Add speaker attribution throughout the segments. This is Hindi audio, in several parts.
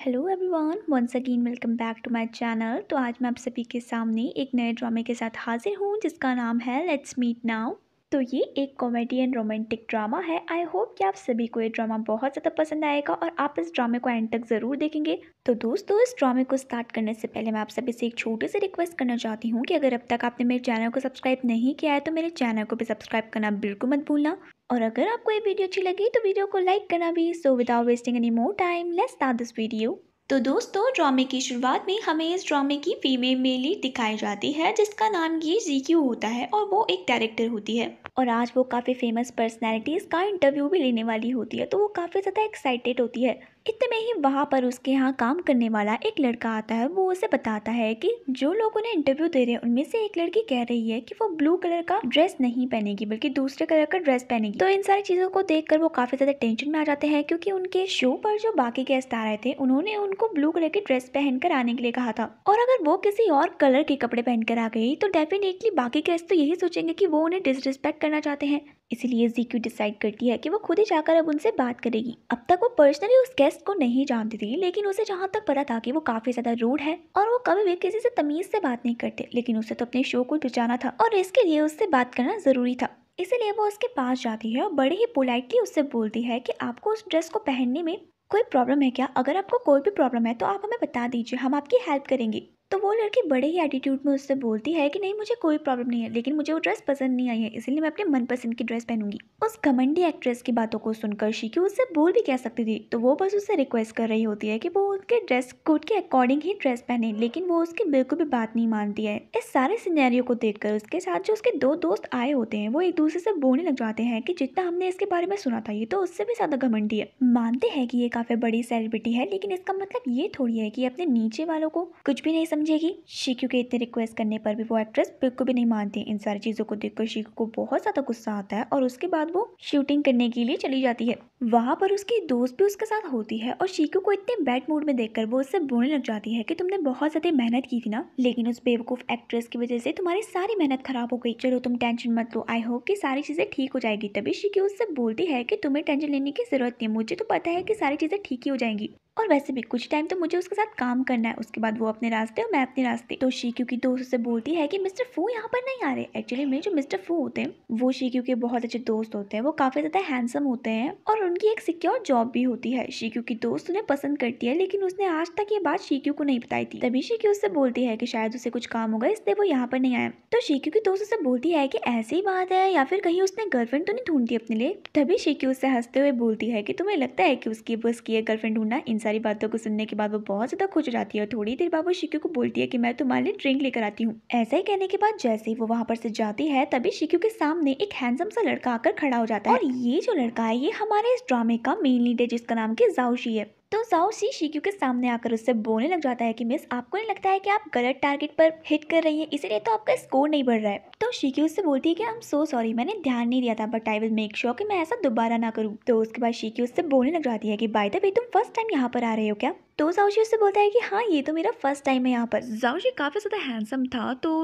Speaker 1: Hello everyone once again welcome back to my channel तो आज मैं आप सभी के सामने एक नए ड्रामे के साथ हाजिर हूँ जिसका नाम है लेट्स मीट नाउ तो ये एक कॉमेडी एंड रोमांटिक ड्रामा है आई होप कि आप सभी को ये ड्रामा बहुत ज़्यादा पसंद आएगा और आप इस ड्रामे को एंड तक ज़रूर देखेंगे तो दोस्तों इस ड्रामे को स्टार्ट करने से पहले मैं आप सभी से एक छोटी सी रिक्वेस्ट करना चाहती हूँ कि अगर अब तक आपने मेरे चैनल को सब्सक्राइब नहीं किया है तो मेरे चैनल को भी सब्सक्राइब करना बिल्कुल मत भूलना और अगर आपको ये वीडियो अच्छी लगी तो वीडियो को लाइक करना भी so without wasting any more time let's start this video तो दोस्तों ड्रामे की शुरुआत में हमें इस ड्रामे की फीमेल मेल लीड दिखाई जाती है जिसका नाम ये जी क्यू होता है और वो एक डायरेक्टर होती है और आज वो काफ़ी फेमस पर्सनैलिटीज़ का इंटरव्यू भी लेने वाली होती है तो वो काफ़ी ज़्यादा एक्साइटेड होती है इतने में ही वहाँ पर उसके यहाँ काम करने वाला एक लड़का आता है वो उसे बताता है कि जो लोग उन्हें इंटरव्यू दे रहे हैं उनमें से एक लड़की कह रही है कि वो ब्लू कलर का ड्रेस नहीं पहनेगी बल्कि दूसरे कलर का ड्रेस पहनेगी तो इन सारी चीज़ों को देखकर वो काफ़ी ज़्यादा टेंशन में आ जाते हैं क्योंकि उनके शो पर जो बाकी गेस्ट आ रहे थे उन्होंने उन उनको ब्लू कलर की ड्रेस पहनकर आने के लिए कहा था और अगर वो किसी और कलर के कपड़े पहनकर आ गई तो डेफिनेटली बाकी गेस्ट तो यही सोचेंगे कि वो उन्हें डिसरिस्पेक्ट करना चाहते हैं इसीलिए जीक्यू डिसाइड करती है कि वो खुद ही जाकर अब उनसे बात करेगी अब तक वो पर्सनली उस गेस्ट को नहीं जानती थी लेकिन उसे जहाँ तक पता था कि वो काफी ज्यादा रूड है और वो कभी भी किसी से तमीज से बात नहीं करते लेकिन उसे तो अपने शो को बचाना था और इसके लिए उससे बात करना जरूरी था इसीलिए वो उसके पास जाती है और बड़े ही पोलाइटली उससे बोलती है कि आपको उस ड्रेस को पहनने में कोई प्रॉब्लम है क्या अगर आपको कोई भी प्रॉब्लम है तो आप हमें बता दीजिए हम आपकी हेल्प करेंगे तो वो लड़की बड़े ही एटीट्यूड में उससे बोलती है कि नहीं मुझे कोई प्रॉब्लम नहीं है लेकिन मुझे वो ड्रेस पसंद नहीं आई है इसलिए मैं अपने मनपसंद की ड्रेस पहनूंगी उस घमंडी एक्ट्रेस की बातों को सुनकर शिकी उससे बोल भी कह सकती थी तो वो बस उससे रिक्वेस्ट कर रही होती है कि वो उनके ड्रेस कोड के अकॉर्डिंग ही ड्रेस पहने लेकिन वो उसकी बिल्कुल भी बात नहीं मानती है इस सारे सिनेरियो को देख उसके साथ जो उसके दो दोस्त आए होते हैं वो एक दूसरे से बोलने लग जाते हैं की जितना हमने इसके बारे में सुना था ये तो उससे भी ज्यादा घमंडी है मानते हैं की ये काफी बड़ी सेलिब्रिटी है लेकिन इसका मतलब ये थोड़ी है की अपने नीचे वालों को कुछ भी नहीं समझेगी शीक्यू के इतने रिक्वेस्ट करने पर भी वो एक्ट्रेस बिल्कुल भी नहीं मानती इन सारी चीज़ों को देखकर शीक्यू को बहुत ज़्यादा गुस्सा आता है और उसके बाद वो शूटिंग करने के लिए चली जाती है वहाँ पर उसकी दोस्त भी उसके साथ होती है और शीक्यू को इतने बैड मूड में देखकर वो उससे बोलने लग जाती है कि तुमने बहुत ज़्यादा मेहनत की थी ना लेकिन उस बेवकूफ़ एक्ट्रेस की वजह से तुम्हारी सारी मेहनत खराब हो गई चलो तुम टेंशन मत लो आई होप कि सारी चीज़ें ठीक हो जाएगी तभी शीक्यू उससे बोलती है कि तुम्हें टेंशन लेने की जरूरत नहीं मुझे तो पता है कि सारी चीज़ें ठीक ही हो जाएंगी और वैसे भी कुछ टाइम तो मुझे उसके साथ काम करना है उसके बाद वो अपने रास्ते और मैं अपने रास्ते तो शिक्यू की दोस्त से बोलती है कि मिस्टर फू यहाँ पर नहीं आ रहे एक्चुअली में जो मिस्टर फू होते हैं वो शिक्यू के बहुत अच्छे दोस्त होते हैं वो काफी ज्यादा हैंडसम होते हैं और उनकी एक सिक्योर जॉब भी होती है शिक्यू की दोस्त उन्हें पसंद करती है लेकिन उसने आज तक ये बात शीक्यू को नहीं बताई थी तभी शी उससे बोलती है की शायद उसे कुछ काम होगा इसलिए वो यहाँ पर नहीं आया तो शिक्यू की दोस्त उसे बोलती है की ऐसी बात है या फिर कहीं उसने गर्लफ्रेंड तो नहीं ढूंढती अपने लिए तभी शिक्यू उससे हंसते हुए बोलती है की तुम्हें लगता है की उसकी बस की गर्लफ्रेंड ढूंढना इंसान सारी बातों को सुनने के बाद वो बहुत ज़्यादा खुश हो जाती है और थोड़ी देर बाद वो शिक्यू को बोलती है कि मैं तुम्हारे लिए ड्रिंक लेकर आती हूँ ऐसा ही कहने के बाद जैसे ही वो वहाँ पर से जाती है तभी शिक्यू के सामने एक हैंडसम सा लड़का आकर खड़ा हो जाता है और ये जो लड़का है ये हमारे इस ड्रामे का मेन लीडर जिसका नाम की जाऊशी है तो जाओ शिक्यू के सामने आकर उससे बोलने लग जाता है कि मिस आपको नहीं लगता है कि आप गलत टारगेट पर हिट कर रही हैं इसीलिए तो आपका स्कोर नहीं बढ़ रहा है तो शिक्यू उससे बोलती है कि आई एम सो सॉरी मैंने ध्यान नहीं दिया था but I will make sure कि मैं ऐसा दोबारा ना करूँ तो उसके बाद शिक्यू उससे बोलने लग जाती है कि बाय द वे तुम फर्स्ट टाइम यहाँ पर आ रहे हो क्या तो जाओशी उससे बोलता है कि हाँ ये तो मेरा फर्स्ट टाइम है यहाँ पर जाओशी काफ़ी ज़्यादा हैंडसम था तो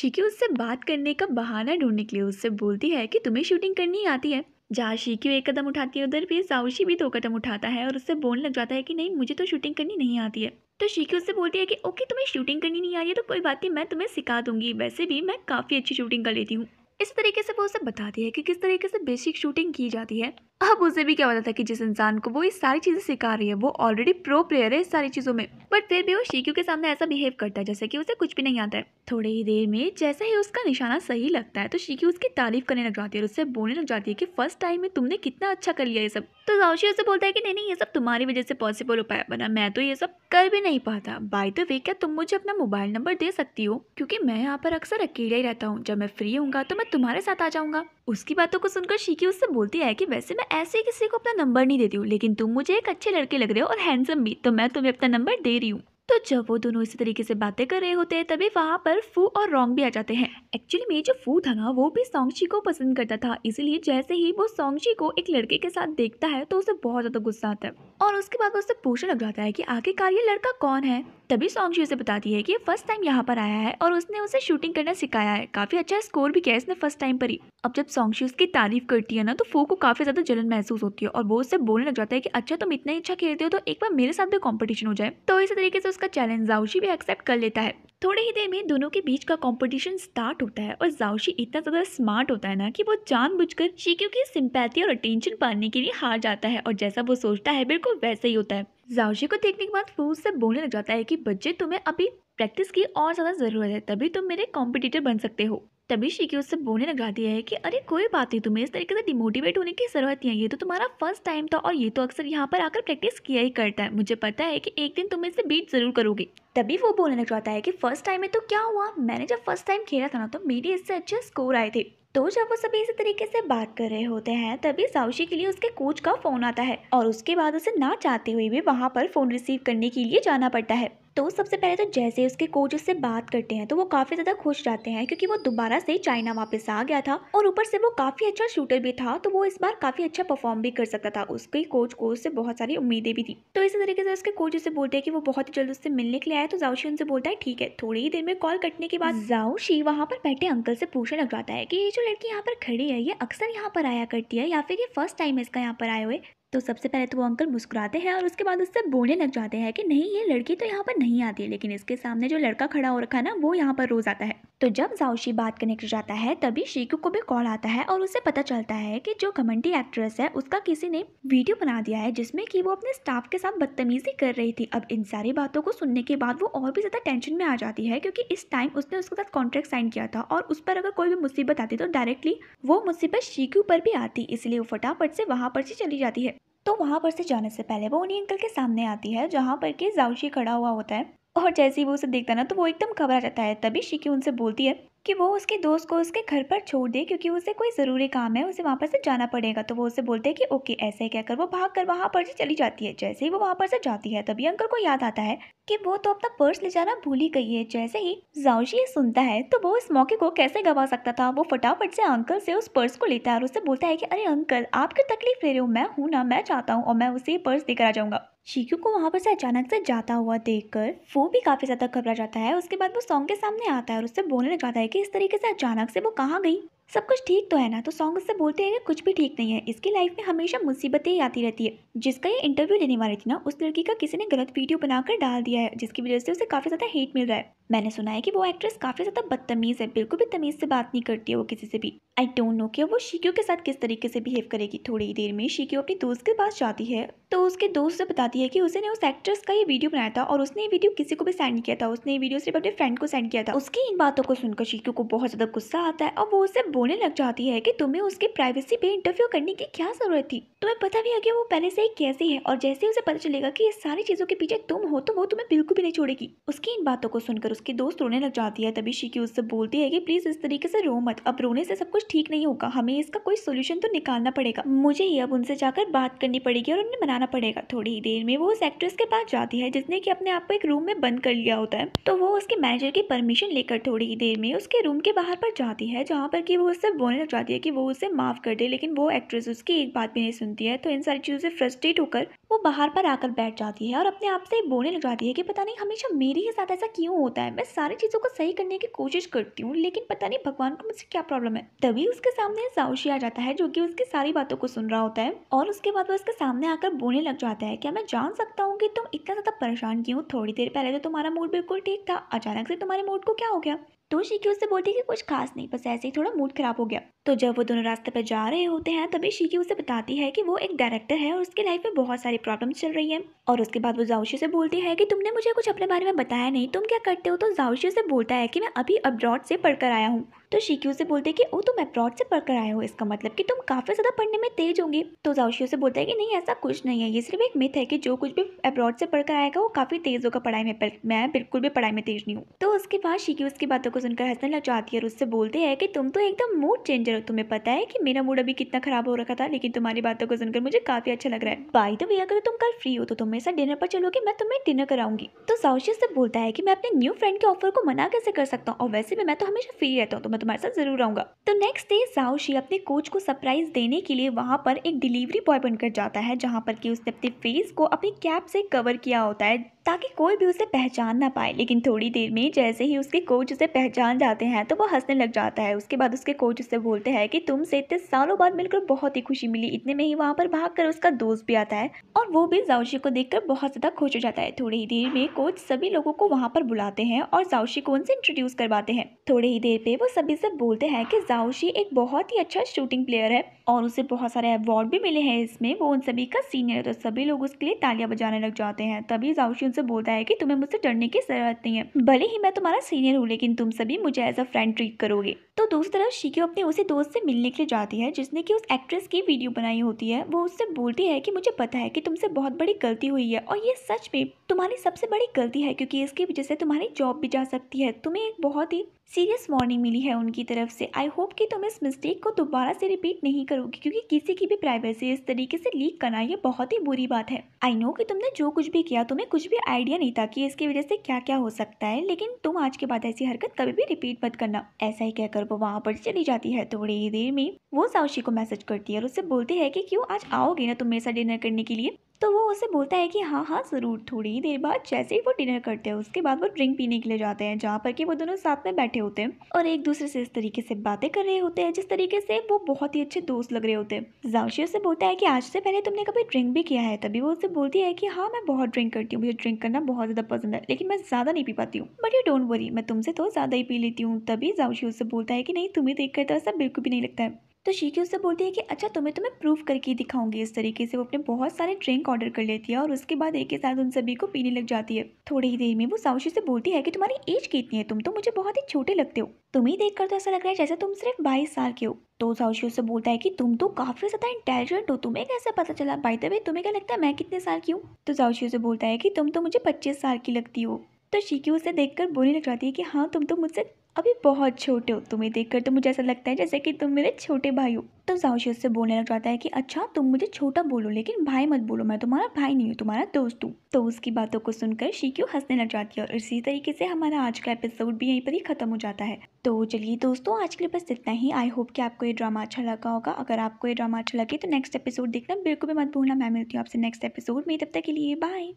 Speaker 1: शिक्यू उससे बात करने का बहाना ढूंढने के लिए उससे बोलती है कि तुम्हें शूटिंग करनी आती है जहाँ शीक्यू एक कदम उठाती है उधर भी साउशी भी दो कदम उठाता है और उससे बोलने लग जाता है कि नहीं मुझे तो शूटिंग करनी नहीं आती है तो शीक्यू उससे बोलती है कि ओके तुम्हें शूटिंग करनी नहीं आ रही है तो कोई बात नहीं मैं तुम्हें सिखा दूंगी वैसे भी मैं काफ़ी अच्छी शूटिंग कर लेती हूँ इस तरीके से वो उसे बताती है कि किस तरीके से बेसिक शूटिंग की जाती है अब उसे भी क्या पता था कि जिस इंसान को वो ये सारी चीज़ें सिखा रही है वो ऑलरेडी प्रो प्लेयर है इस सारी चीज़ों में बट फिर भी वो शीक्यू के सामने ऐसा बिहेव करता है जैसे कि उसे कुछ भी नहीं आता है थोड़ी ही देर में जैसा ही उसका निशाना सही लगता है तो शीक्यू उसकी तारीफ करने लग जाती है और उससे बोलने लग जाती है की फर्स्ट टाइम में तुमने कितना अच्छा कर लिया ये सब तो जाओशी उसे बोलता है की नहीं नहीं ये सब तुम्हारी वजह से पॉसिबल हो पाया बना मैं तो ये सब कर भी नहीं पाता बाई तो वे क्या तुम मुझे अपना मोबाइल नंबर दे सकती हो क्यूँकी मैं यहाँ पर अक्सर अकेले ही रहता हूँ जब मैं फ्री हूँ तो मैं तुम्हारे साथ आ जाऊँगा उसकी बातों को सुनकर शीकी उससे बोलती है की वैसे मैं ऐसे किसी को अपना नंबर नहीं देती हूँ लेकिन तुम मुझे एक अच्छे लड़के लग रहे हो और हैंडसम भी तो मैं तुम्हें अपना नंबर दे रही हूँ तो जब वो दोनों इसी तरीके से बातें कर रहे होते हैं तभी वहाँ पर फू और रोंग भी आ जाते हैं एक्चुअली में जो फू था ना वो भी सोंगशी को पसंद करता था इसीलिए जैसे ही वो सोंगशी को एक लड़के के साथ देखता है तो उसे बहुत ज़्यादा गुस्सा आता है और उसके बाद वो उससे पूछने लग जाता है कि आखिरकार ये लड़का कौन है तभी सॉन्गशी उसे बताती है कि ये फर्स्ट टाइम यहाँ पर आया है और उसने उसे शूटिंग करना सिखाया है काफ़ी अच्छा स्कोर भी किया इसने फर्स्ट टाइम पर ही अब जब सॉन्गशी उसकी तारीफ करती है ना तो फो को काफ़ी ज़्यादा जलन महसूस होती है और वो उससे बोलने लग जाता है कि अच्छा तुम इतना ही अच्छा खेलते हो तो एक बार मेरे साथ भी कॉम्पिटिशन हो जाए तो इसी तरीके से उसका चैलेंज जाउशी भी एक्सेप्ट कर लेता है थोड़ी ही देर में दोनों के बीच का कंपटीशन स्टार्ट होता है और जाओशी इतना ज़्यादा स्मार्ट होता है ना कि वो जानबूझकर शिक्यू की सिंपैथी और अटेंशन पाने के लिए हार जाता है और जैसा वो सोचता है बिल्कुल वैसा ही होता है जाओशी को देखने के बाद फूल से बोलने लग जाता है कि बच्चे तुम्हें अभी प्रैक्टिस की और ज़्यादा ज़रूरत है तभी तुम मेरे कॉम्पिटिटर बन सकते हो तभी शिक्यू उससे बोलने लगा दिया है कि अरे कोई बात नहीं तुम्हें इस तरीके से डिमोटिवेट होने की ज़रूरत नहीं है ये तो तुम्हारा फर्स्ट टाइम था और ये तो अक्सर यहाँ पर आकर प्रैक्टिस किया ही करता है मुझे पता है कि एक दिन तुम इसे बीट ज़रूर करोगी तभी वो बोलने लग है कि फर्स्ट टाइम में तो क्या हुआ मैंने जब फर्स्ट टाइम खेला था ना तो मेरे इससे अच्छे स्कोर आए थे तो जब वो सभी इसी तरीके से बात कर रहे होते हैं तभी साउशी के लिए उसके कोच का फ़ोन आता है और उसके बाद उसे ना चाहते हुए भी वहाँ पर फ़ोन रिसीव करने के लिए जाना पड़ता है तो सबसे पहले तो जैसे उसके कोच उससे बात करते हैं तो वो काफ़ी ज़्यादा खुश रहते हैं क्योंकि वो दोबारा से चाइना वापस आ गया था और ऊपर से वो काफ़ी अच्छा शूटर भी था तो वो इस बार काफ़ी अच्छा परफॉर्म भी कर सकता था उसके कोच को उससे बहुत सारी उम्मीदें भी थी तो इसी तरीके से उसके कोच उसे बोलते हैं कि वो बहुत ही जल्द उससे मिलने के लिए आया तो जाऊशी उनसे बोलता है ठीक है थोड़ी ही देर में कॉल कटने के बाद हम्म। जाऊशी वहाँ पर बैठे अंकल से पूछने लग जाता है की ये जो लड़की यहाँ पर खड़ी है ये अक्सर यहाँ पर आया करती है या फिर ये फर्स्ट टाइम इसका यहाँ पर आए हुए तो सबसे पहले तो वो अंकल मुस्कुराते हैं और उसके बाद उससे बोलने लग जाते हैं कि नहीं ये लड़की तो यहाँ पर नहीं आती लेकिन इसके सामने जो लड़का खड़ा हो रखा है ना वो यहाँ पर रोज़ आता है तो जब जाओशी बात करने जाता है तभी शीकू को भी कॉल आता है और उसे पता चलता है कि जो घमंडी एक्ट्रेस है उसका किसी ने वीडियो बना दिया है जिसमें कि वो अपने स्टाफ के साथ बदतमीजी कर रही थी अब इन सारी बातों को सुनने के बाद वो और भी ज़्यादा टेंशन में आ जाती है क्योंकि इस टाइम उसने उसके साथ कॉन्ट्रैक्ट साइन किया था और उस पर अगर कोई भी मुसीबत आती तो डायरेक्टली वो मुसीबत शीकू पर भी आती इसलिए वो फटाफट से वहाँ पर से चली जाती है तो वहाँ पर से जाने से पहले वो उन्हीं अंकल के सामने आती है जहाँ पर के जाऊशी खड़ा हुआ होता है और जैसे ही वो उसे देखता ना तो वो एकदम घबरा जाता है तभी शिकी उनसे बोलती है कि वो उसके दोस्त को उसके घर पर छोड़ दे क्योंकि उसे कोई ज़रूरी काम है उसे वहाँ पर से जाना पड़ेगा तो वो उसे बोलते हैं कि ओके ऐसे ही कहकर वो भाग कर वहाँ पर से चली जाती है जैसे ही वो वहाँ पर से जाती है तभी अंकल को याद आता है कि वो तो अपना पर्स ले जाना भूल ही गई है जैसे ही जाओशी सुनता है तो वो इस मौके को कैसे गवा सकता था वो फटाफट से अंकल से उस पर्स को लेता है और उससे बोलता है कि अरे अंकल आप क्यों तकलीफ ले रहे हो मैं हूँ ना मैं चाहता हूँ और मैं उसे पर्स देकर आ जाऊँगा शिक्यू को वहाँ पर से अचानक से जाता हुआ देखकर वो भी काफ़ी ज़्यादा घबरा जाता है उसके बाद वो सॉन्ग के सामने आता है और उससे बोलने लग जाता है कि इस तरीके से अचानक से वो कहाँ गई सब कुछ ठीक तो है ना तो सॉन्ग से बोलते हैं कि कुछ भी ठीक नहीं है इसकी लाइफ में हमेशा मुसीबतें ही आती रहती है जिसका ये इंटरव्यू लेने वाली थी ना उस लड़की का किसी ने गलत वीडियो बनाकर डाल दिया है जिसकी वजह से उसे काफ़ी ज़्यादा हेट मिल रहा है मैंने सुना है कि वो एक्ट्रेस काफ़ी ज़्यादा बदतमीज़ है बिल्कुल भी तमीज़ से बात नहीं करती है वो किसी से भी आई डोंट नो कि वो शिक्यू के साथ किस तरीके से बिहेव करेगी थोड़ी देर में शिक्यू अपनी दोस्त के पास जाती है तो उसके दोस्त से बताती है कि उसे उस एक्ट्रेस का ये वीडियो बनाया था और उसने ये वीडियो किसी को भी सेंड किया था उसने ये वीडियो सिर्फ अपने फ्रेंड को सेंड किया था उसकी इन बातों को सुनकर शिक्यू को बहुत ज़्यादा गुस्सा आता है और वो उसे बोलने लग जाती है कि तुम्हें उसके प्राइवेसी पे इंटरव्यू करने की क्या ज़रूरत थी तुम्हें पता भी है कि वो पहले से ही कैसी है और जैसे ही उसे पता चलेगा कि ये सारी चीज़ों के पीछे तुम हो तो वो तुम्हें बिल्कुल भी नहीं छोड़ेगी उसकी इन बातों को सुनकर उसकी दोस्त रोने लग जाती है तभी शिकी उससे बोलती है की प्लीज़ इस तरीके से रो मत अब रोने से सब कुछ ठीक नहीं होगा हमें इसका कोई सोल्यूशन तो निकालना पड़ेगा मुझे ही अब उनसे जाकर बात करनी पड़ेगी और उन्हें मनाना पड़ेगा थोड़ी ही देर में वो उस एक्ट्रेस के पास जाती है जिसने की अपने आप को एक रूम में बंद कर लिया होता है तो वो उसके मैनेजर की परमिशन लेकर थोड़ी ही देर में उसके रूम के बाहर पर जाती है जहाँ पर कि वो वो उससे बोलना चाहती है कि वो उसे माफ़ कर दे लेकिन वो एक्ट्रेस उसकी एक बात भी नहीं सुनती है तो इन सारी चीज़ों से फ्रस्ट्रेट होकर वो बाहर पर आकर बैठ जाती है और अपने आप से बोलने लग जाती है कि पता नहीं हमेशा मेरे ही साथ ऐसा क्यों होता है मैं सारी चीज़ों को सही करने की कोशिश करती हूँ लेकिन पता नहीं भगवान को मुझसे क्या प्रॉब्लम है तभी उसके सामने साउशी आ जाता है जो कि उसकी सारी बातों को सुन रहा होता है और उसके बाद वो उसके सामने आकर बोलने लग जाता है क्या मैं जान सकता हूँ कि तुम इतना ज़्यादा परेशान क्यों थोड़ी देर पहले तो तुम्हारा मूड बिल्कुल ठीक था अचानक से तुम्हारे मूड को क्या हो गया तो शिक्यू उससे बोलती है कि कुछ खास नहीं बस ऐसे ही थोड़ा मूड खराब हो गया तो जब वो दोनों रास्ते पर जा रहे होते हैं तभी शिक्यू उसे बताती है कि वो एक डायरेक्टर है और उसकी लाइफ में बहुत सारी प्रॉब्लम्स चल रही हैं और उसके बाद वो जाऊशी से बोलती है कि तुमने मुझे कुछ अपने बारे में बताया नहीं तुम क्या करते हो तो जाऊशी से बोलता है कि मैं अभी अब्रॉड से पढ़कर आया हूँ तो शिक्यू से बोलते कि ओ तुम अब्रॉड से पढ़कर आए हो इसका मतलब कि तुम काफ़ी ज़्यादा पढ़ने में तेज होंगे तो जाओशियो से बोलता है कि नहीं ऐसा कुछ नहीं है ये सिर्फ एक मिथ है कि जो कुछ भी अब्रॉड से पढ़कर आएगा वो काफ़ी तेज़ होगा पढ़ाई में पर मैं बिल्कुल भी पढ़ाई में तेज नहीं हूँ तो उसके बाद शिक्यू उसकी बातों को सुनकर हंसने लग जाती है और उससे बोलते है की तुम तो एकदम मूड चेंजर हो तुम्हें पता है की मेरा मूड अभी कितना ख़राब हो रखा था लेकिन तुम्हारी बातों को सुनकर मुझे काफ़ी अच्छा लग रहा है बाई तो भैया अगर तुम कल फ्री हो तो तुम मेरे साथ डिनर पर चलोगे मैं तुम्हें डिनर कराऊंगी तो जाओशियो से बोलता है की मैं अपने न्यू फ्रेंड के ऑफर को मना कैसे कर सकता हूँ और वैसे भी मैं तो हमेशा फ्री रहता हूँ तो मतलब मैं तो तुम्हारे साथ जरूर आऊंगा तो नेक्स्ट डे साउशी अपने कोच को सरप्राइज देने के लिए वहाँ पर एक डिलीवरी बॉय बनकर जाता है जहाँ पर कि उसने अपने फेस को अपनी कैप से कवर किया होता है ताकि कोई भी उसे पहचान ना पाए लेकिन थोड़ी देर में जैसे ही उसके कोच उसे पहचान जाते हैं तो वो हंसने लग जाता है उसके बाद उसके कोच उससे बोलते हैं कि तुमसे इतने सालों बाद मिलकर बहुत ही खुशी मिली इतने में ही वहाँ पर भाग कर उसका दोस्त भी आता है और वो भी जाऊशी को देख बहुत ज़्यादा खुश हो जाता है थोड़ी ही देर में कोच सभी लोगों को वहाँ पर बुलाते हैं और जाऊशी को उनसे इंट्रोड्यूस करवाते हैं थोड़ी ही देर पे वो सभी से बोलते हैं कि जाऊशी एक बहुत ही अच्छा शूटिंग प्लेयर है और उसे बहुत सारे अवार्ड भी मिले हैं इसमें वो उन सभी का सीनियर है तो सभी लोग उसके लिए तालियां बजाने लग जाते हैं तभी जाऊशी उनसे बोलता है कि तुम्हें मुझसे डरने की जरूरत नहीं है भले ही मैं तुम्हारा सीनियर हूँ लेकिन तुम सभी मुझे एज अ फ्रेंड ट्रीट करोगे तो दूसरी तरफ शिक्यू अपने उसी दोस्त से मिलने के लिए जाती है जिसने की उस एक्ट्रेस की वीडियो बनाई होती है वो उससे बोलती है की मुझे पता है की तुमसे बहुत बड़ी गलती हुई है और ये सच में तुम्हारी सबसे बड़ी गलती है क्योंकि इसकी वजह से तुम्हारी जॉब भी जा सकती है तुम्हें एक बहुत ही सीरियस वार्निंग मिली है उनकी तरफ से आई होप कि तुम इस मिस्टेक को दोबारा से रिपीट नहीं करोगी क्योंकि किसी की भी प्राइवेसी इस तरीके से लीक करना ये बहुत ही बुरी बात है आई नो कि तुमने जो कुछ भी किया तुम्हें कुछ भी आइडिया नहीं था कि इसकी वजह से क्या क्या हो सकता है लेकिन तुम आज के बाद ऐसी हरकत कभी भी रिपीट मत करना ऐसा ही कहकर वो वहाँ पर चली जाती है थोड़ी देर में वो साउशी को मैसेज करती है और उससे बोलती है की क्यूँ आज आओगे ना तुम मेरे साथ डिनर करने के लिए तो वो उसे बोलता है कि हाँ हाँ ज़रूर थोड़ी ही देर बाद जैसे ही वो डिनर करते हैं उसके बाद वो ड्रिंक पीने के लिए जाते हैं जहाँ पर कि वो दोनों साथ में बैठे होते हैं और एक दूसरे से इस तरीके से बातें कर रहे होते हैं जिस तरीके से वो बहुत ही अच्छे दोस्त लग रहे होते हैं जावशी उसे बोलता है कि आज से पहले तुमने कभी ड्रिंक भी किया है तभी वो उसे बोलती है कि हाँ मैं बहुत ड्रिंक करती हूँ मुझे ड्रिंक करना बहुत ज़्यादा पसंद है लेकिन मैं ज़्यादा नहीं पी पाती हूँ बट यू डोंट वरी मैं तुमसे तो ज़्यादा ही पी लेती हूँ तभी जावशी उसे बोलता है कि नहीं तुम्हें देख तो ऐसा बिल्कुल भी नहीं लगता है तो शीके उससे बोलती है कि अच्छा तुम्हें तो मैं प्रूफ करके दिखाऊंगी इस तरीके से वो अपने बहुत सारे ड्रिंक ऑर्डर कर लेती है और उसके बाद एक ही साथ उन सभी को पीने लग जाती है थोड़ी ही देर में वो साउशी से बोलती है कि तुम्हारी एज कितनी है तुम तो मुझे बहुत ही छोटे लगते हो तुम्हें देख तो ऐसा लग रहा है जैसे तुम सिर्फ बाईस साल के हो तो साउशी उससे बोलता है की तुम तो काफी ज्यादा इंटेलिजेंट हो तुम्हें कैसे पता चला बाई तभी तुम्हें क्या लगता है मैं कितने साल की हूँ तो साउशी उसे बोलता है की तुम तो मुझे पच्चीस साल की लगती हो तो शीकी उसे देखकर बोली लग जाती है कि हाँ तुम तो मुझसे अभी बहुत छोटे हो तुम्हें देखकर तो मुझे ऐसा लगता है जैसे कि तुम मेरे छोटे भाई हो तो जाओशी उससे बोलने लग जाता है कि अच्छा तुम मुझे छोटा बोलो लेकिन भाई मत बोलो मैं तुम्हारा भाई नहीं हूँ तुम्हारा दोस्त हूँ तो उसकी बातों को सुनकर शीक्यू हंसने लग जाती है और इसी तरीके से हमारा आज का एपिसोड भी यहीं पर ही खत्म हो जाता है तो चलिए दोस्तों आज के लिए बस इतना ही आई होप कि आपको ये ड्रामा अच्छा लगा होगा अगर आपको ये ड्रामा अच्छा लगे तो नेक्स्ट एपिसोड देखना बिल्कुल भी मत भूलना मैं मिलती हूँ आपसे नेक्स्ट एपिसोड में तब तक के लिए बाय